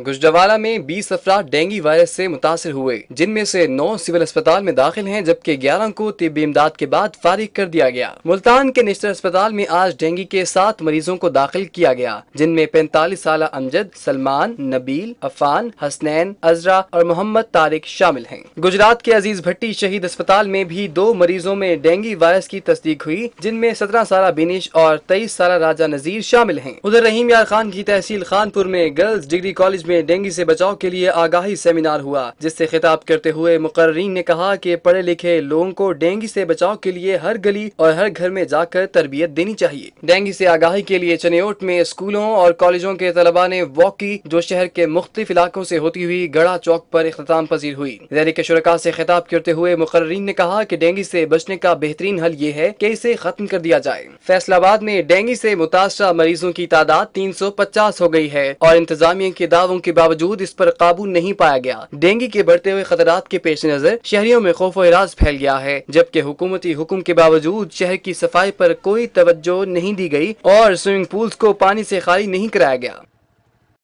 गुजरावाला में 20 अफराद dengue virus से मुतासर हुए जिनमें से 9 सिविल अस्पताल में दाखिल हैं जबकि 11 को तिबी इमदाद के बाद फारिग कर दिया गया मुल्तान के निश्तर अस्पताल में आज डेंगू के सात मरीजों को दाखिल किया गया जिनमें पैंतालीस साल अमजद सलमान नबील अफान हसनैन अजरा और मोहम्मद तारिक शामिल है गुजरात के अजीज भट्टी शहीद अस्पताल में भी दो मरीजों में डेंगू वायरस की तस्दीक हुई जिनमें सत्रह साल बिनिश और तेईस साल राजा नजीर शामिल है उधर रहीम यार खान की तहसील खानपुर में गर्ल्स डिग्री कॉलेज कॉलेज में डेंगू से बचाव के लिए आगाही सेमिनार हुआ जिससे खिताब करते हुए मुकर्रीन ने कहा कि पढ़े लिखे लोगों को डेंगू से बचाव के लिए हर गली और हर घर में जाकर तरबियत देनी चाहिए डेंगू से आगाही के लिए चनेट में स्कूलों और कॉलेजों के तलबा ने वॉक की जो शहर के मुख्तफ इलाकों ऐसी होती हुई गढ़ा चौक आरोप अख्ताम पजीर हुई जहरी के शुरा ऐसी खिताब करते हुए मुकर्रीन ने कहा की डेंगू ऐसी बचने का बेहतरीन हल ये है की इसे खत्म कर दिया जाए फैसलाबाद में डेंगू ऐसी मुतासर मरीजों की तादाद तीन सौ पचास हो गयी है और इंतजामिया के दावों दवाओं के बावजूद इस पर काबू नहीं पाया गया डेंगू के बढ़ते हुए खतरात के पेश नजर शहरियों में खौफ इराज फैल गया है जबकि हुकूमती हुक्म के बावजूद शहर की सफाई पर कोई तवज्जो नहीं दी गई और स्विमिंग पूल्स को पानी से खाली नहीं कराया गया